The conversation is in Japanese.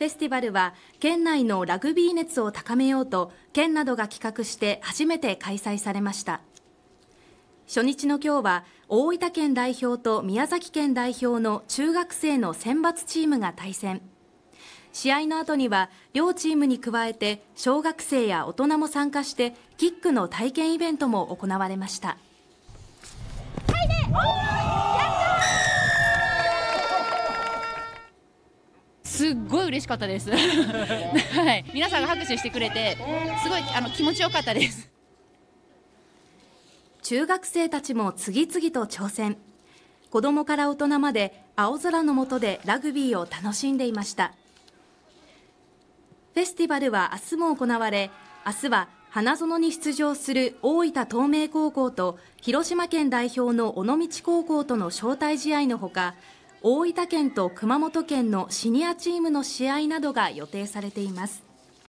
フェスティバルは県内のラグビー熱を高めようと県などが企画して初めて開催されました初日の今日は大分県代表と宮崎県代表の中学生の選抜チームが対戦試合の後には両チームに加えて小学生や大人も参加してキックの体験イベントも行われました。すっごい嬉しかったです、はい、皆さんが拍手してくれてすごいあの気持ちよかったです中学生たちも次々と挑戦子どもから大人まで青空の下でラグビーを楽しんでいましたフェスティバルは明日も行われ明日は花園に出場する大分東明高校と広島県代表の尾道高校との招待試合のほか大分県と熊本県のシニアチームの試合などが予定されています